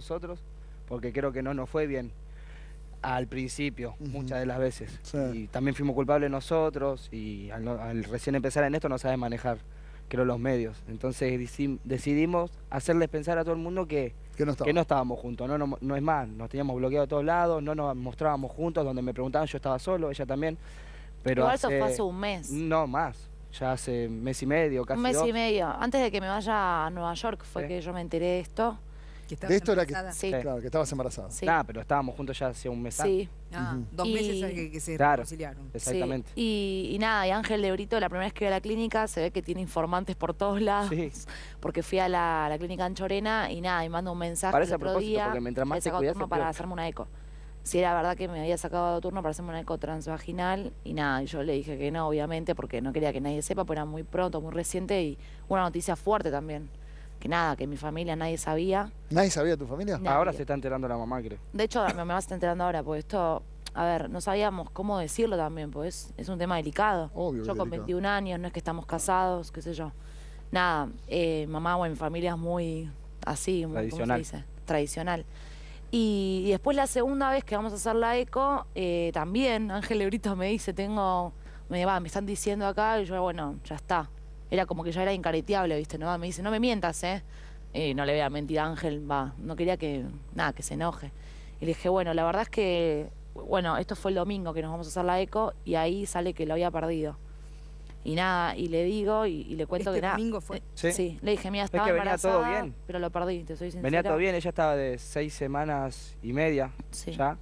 nosotros, porque creo que no nos fue bien al principio, muchas de las veces. Y también fuimos culpables nosotros y al, recién empezar en esto no sabes manejar, creo, los medios. Entonces decidimos hacerles pensar a todo el mundo que, no, estábamos juntos, no, no, es más, nos teníamos bloqueado de todos lados, no nos mostrábamos juntos, donde me preguntaban yo estaba solo, ella también. Pero eso fue hace un mes. No, más. Ya hace mes y medio, casi Un mes y medio. Antes de que me vaya a Nueva York fue que yo me enteré de esto de esto era que, estabas embarazada. Sí. pero estábamos juntos ya hace un mes. Sí. Ah, dos meses que, se reconciliaron. Exactamente. Y, nada, y Ángel de Brito, la primera vez que iba a la clínica, se ve que tiene informantes por todos lados. Porque fui a la, la clínica Anchorena y nada, y mando un mensaje el otro día. Porque mientras más te turno para hacerme una eco. Si era verdad que me había sacado de turno para hacerme una eco transvaginal y nada, yo le dije que no, obviamente, porque no quería que nadie sepa, pero era muy pronto, muy reciente y una noticia fuerte también que nada, que mi familia nadie sabía. ¿Nadie sabía tu familia? Ahora se está enterando la mamá, creo. De hecho, me mamá se está enterando ahora, porque esto, a ver, no sabíamos cómo decirlo también, pues es un tema delicado. Obvio yo con 21 años, no es que estamos casados, qué sé yo. Nada, eh, mamá, bueno, mi familia es muy así, tradicional. Tradicional. Y, después la segunda vez que vamos a hacer la eco, eh, también Ángel Lebrito me dice, tengo, me va, me están diciendo acá, y yo, bueno, ya está, era como que ya era incareteable, ¿viste? ¿no? Me dice, no me mientas, ¿eh? Y no le voy a mentir Ángel, va, no quería que, nada, que se enoje. Y le dije, bueno, la verdad es que, bueno, esto fue el domingo que nos vamos a hacer la eco y ahí sale que lo había perdido. Y nada, y le digo y, le cuento ¿Este que nada. domingo fue? Eh, ¿Sí? le dije, mira, estaba embarazada, todo bien. pero lo perdí, te soy sincera. Venía todo bien, ella estaba de seis semanas y media ya.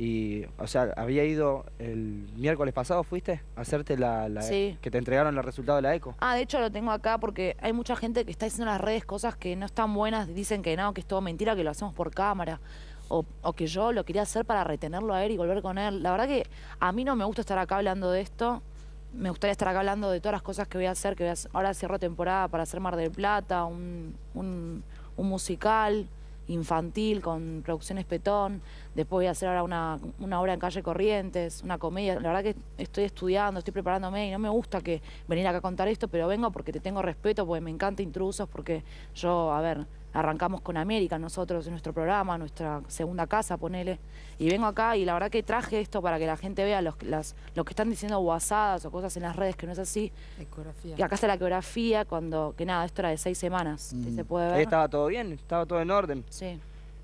Y, o sea, había ido el miércoles pasado, ¿fuiste? A hacerte la, sí. que te entregaron los resultados de la ECO. Ah, de hecho lo tengo acá porque hay mucha gente que está diciendo en las redes cosas que no están buenas, dicen que no, que es todo mentira, que lo hacemos por cámara. O, que yo lo quería hacer para retenerlo a él y volver con él. La verdad que a mí no me gusta estar acá hablando de esto. Me gustaría estar acá hablando de todas las cosas que voy a hacer, que ahora cierro temporada para hacer Mar del Plata, un, un, un musical infantil con producciones Petón, después voy a hacer ahora una, una, obra en Calle Corrientes, una comedia. La verdad que estoy estudiando, estoy preparándome y no me gusta que venir acá a contar esto, pero vengo porque te tengo respeto, porque me encanta intrusos, porque yo, a ver, arrancamos con América nosotros, nuestro programa, nuestra segunda casa, ponele. Y vengo acá y la verdad que traje esto para que la gente vea los, las, lo que están diciendo guasadas o cosas en las redes que no es así. Ecografía. acá está la ecografía cuando, que nada, esto era de seis semanas, mm. se puede ver. estaba todo bien, estaba todo en orden. Sí.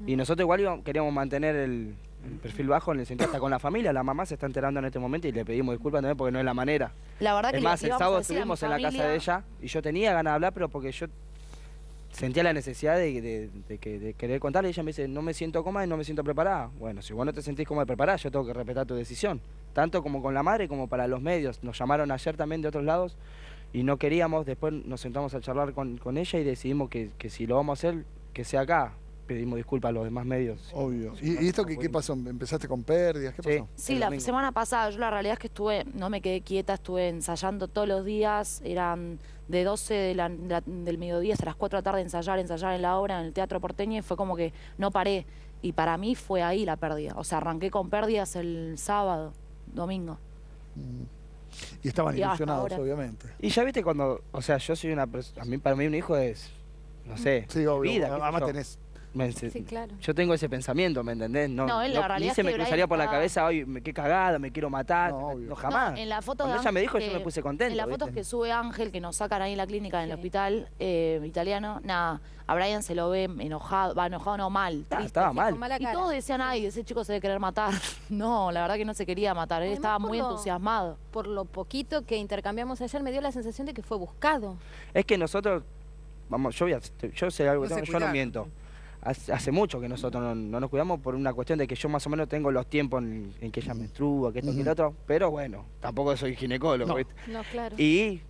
Y nosotros igual queríamos mantener el, perfil bajo en el sentido hasta con la familia. La mamá se está enterando en este momento y le pedimos disculpas también porque no es la manera. La verdad es que más, el sábado estuvimos en la casa de ella y yo tenía ganas de hablar, pero porque yo sentía la necesidad de, querer contarle ella me dice, no me siento cómoda y no me siento preparada. Bueno, si vos no te sentís cómoda y preparada, yo tengo que respetar tu decisión, tanto como con la madre como para los medios. Nos llamaron ayer también de otros lados y no queríamos, después nos sentamos a charlar con, ella y decidimos que, que si lo vamos a hacer, que sea acá, pedimos disculpas a los demás medios. Obvio. ¿Y, esto qué, pasó? ¿Empezaste con pérdidas? ¿Qué sí. pasó? Sí, la semana pasada yo la realidad es que estuve, no me quedé quieta, estuve ensayando todos los días, eran de 12 del mediodía hasta las 4 de la tarde ensayar, ensayar en la obra, en el Teatro Porteño, y fue como que no paré. Y para mí fue ahí la pérdida. O sea, arranqué con pérdidas el sábado, domingo. Mm. Y estaban ilusionados, obviamente. Y ya viste cuando, o sea, yo soy una persona, para mí un hijo es, no sé, sí, obvio. vida. Además tenés yo tengo ese pensamiento, ¿me entendés? No, ni se me cruzaría por la cabeza, ay, qué cagada, me quiero matar. No, jamás. en la foto Cuando ella me dijo, que, yo me puse contento. En las fotos que sube Ángel, que nos sacan ahí en la clínica, en el hospital eh, italiano, nada, a Brian se lo ve enojado, va enojado, no mal. Triste, estaba mal. Y todos decían, ay, ese chico se debe querer matar. no, la verdad que no se quería matar, él estaba muy entusiasmado. Por lo poquito que intercambiamos ayer, me dio la sensación de que fue buscado. Es que nosotros, vamos, yo, voy yo sé algo, yo no miento hace mucho que nosotros no, nos cuidamos por una cuestión de que yo más o menos tengo los tiempos en, que ella menstrua, que esto, y lo otro, pero bueno, tampoco soy ginecólogo. ¿viste? no claro. Y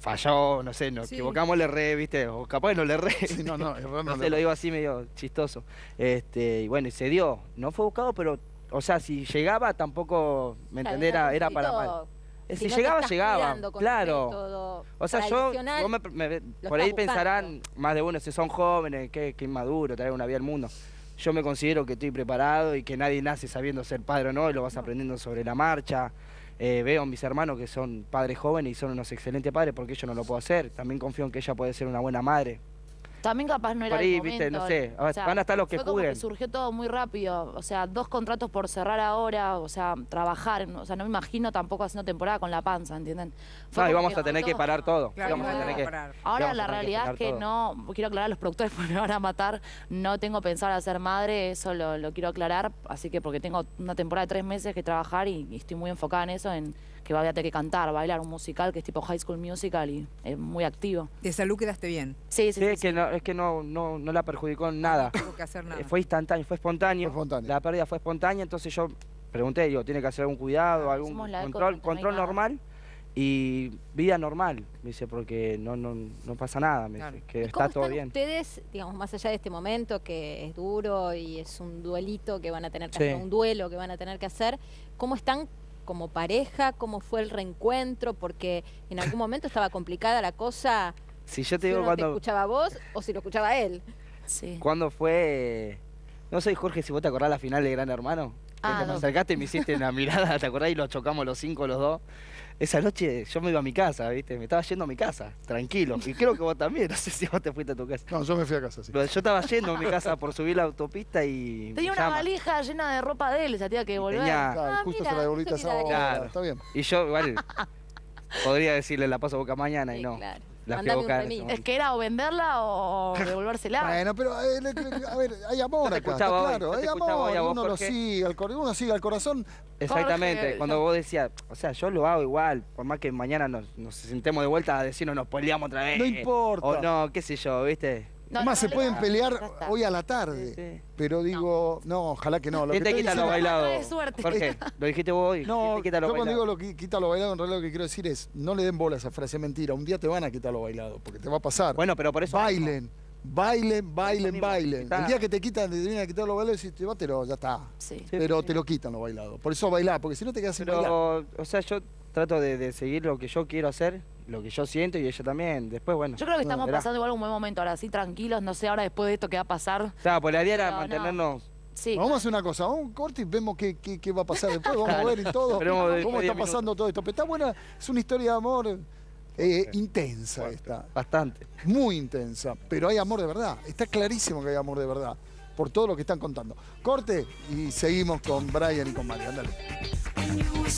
falló, no sé, nos equivocamos, le erré, ¿viste? O capaz no le erré. no, no, no, se lo digo así medio chistoso. Este, y bueno, y se dio. No fue buscado, pero, o sea, si llegaba tampoco, ¿me entendés? Era, era para mal. Si, llegaba, llegaba. Claro. O sea, yo, me, por ahí pensarán más de uno, si son jóvenes, que, qué inmaduro, traer una vida al mundo. Yo me considero que estoy preparado y que nadie nace sabiendo ser padre o no, y lo vas aprendiendo sobre la marcha. Eh, veo a mis hermanos que son padres jóvenes y son unos excelentes padres porque yo no lo puedo hacer. También confío en que ella puede ser una buena madre. También capaz no era Por ahí, viste, no sé. van a estar los que fue surgió todo muy rápido. O sea, dos contratos por cerrar ahora, o sea, trabajar. O sea, no me imagino tampoco haciendo temporada con la panza, ¿entienden? Ah, y vamos a tener que parar todo. Ahora la realidad es que no, quiero aclarar a los productores porque me van a matar. No tengo pensado hacer madre, eso lo, quiero aclarar. Así que porque tengo una temporada de tres meses que trabajar y, estoy muy enfocada en eso, en que va a tener que cantar, bailar un musical que es tipo High School Musical y es muy activo. ¿De salud quedaste bien? Sí, sí, sí es que no, no, no la perjudicó en nada. que eh, Fue instantáneo, fue espontáneo. La pérdida fue espontánea, entonces yo pregunté, digo, tiene que hacer algún cuidado, algún control, control normal y vida normal, me dice, porque no, no, no pasa nada, me dice, que está todo bien. ustedes, digamos, más allá de este momento que es duro y es un duelito que van a tener un duelo que van a tener que hacer, ¿cómo están como pareja? ¿Cómo fue el reencuentro? Porque en algún momento estaba complicada la cosa si yo te digo cuando. escuchaba vos o si lo escuchaba él. Sí. ¿Cuándo fue.? No sé, Jorge, si vos te acordás la final de Gran Hermano. Ah, acercaste y me hiciste una mirada, ¿te acordás? Y lo chocamos los cinco, los dos. Esa noche yo me iba a mi casa, ¿viste? Me estaba yendo a mi casa, tranquilo. Y creo que vos también, no sé si vos te fuiste a tu casa. No, yo me fui a casa, sí. Pero yo estaba yendo a mi casa por subir la autopista y. Tenía una valija llena de ropa de él, esa tenía ah, que volver. a Claro, justo se la devolviste esa claro. Está bien. Y yo, igual, podría decirle la paso boca mañana y no. Claro un Es que era o venderla o devolvérsela. bueno, pero eh, a ver, hay amor acá, claro. hay amor, uno lo sigue, al al corazón. Exactamente, cuando vos decías, o sea, yo lo hago igual, por más que mañana nos, nos sentemos de vuelta a decirnos nos peleamos otra vez. No importa. O no, qué sé yo, ¿viste? Nada más se pueden pelear hoy a la tarde. Pero digo, no. ojalá que no. Lo te quita lo bailado? Es suerte. Jorge, lo dijiste vos hoy. No, yo cuando digo lo que quita lo bailado, en realidad lo que quiero decir es, no le den bola a esa frase mentira. Un día te van a quitar lo bailado, porque te va a pasar. Bueno, pero por eso... Bailen. Bailen, bailen, bailen. El día que te quitan, te vienen a quitar los bailados, decís, pero ya está. Pero te lo quitan los bailados. Por eso bailá, porque si no te quedas sin bailar. O sea, yo trato de seguir lo que yo quiero hacer, lo que yo siento y ella también. Después, bueno. Yo creo que estamos pasando igual un buen momento ahora, sí, tranquilos, no sé ahora después de esto qué va a pasar. Claro, pues la idea era mantenernos. Sí. Vamos a hacer una cosa, vamos a un corte y vemos qué, va a pasar después, vamos a ver y todo, cómo está pasando todo esto. Pero está buena, es una historia de amor. Eh, intensa esta. Bastante. Muy intensa. Pero hay amor de verdad. Está clarísimo que hay amor de verdad. Por todo lo que están contando. Corte y seguimos con Brian y con Mario. Dale.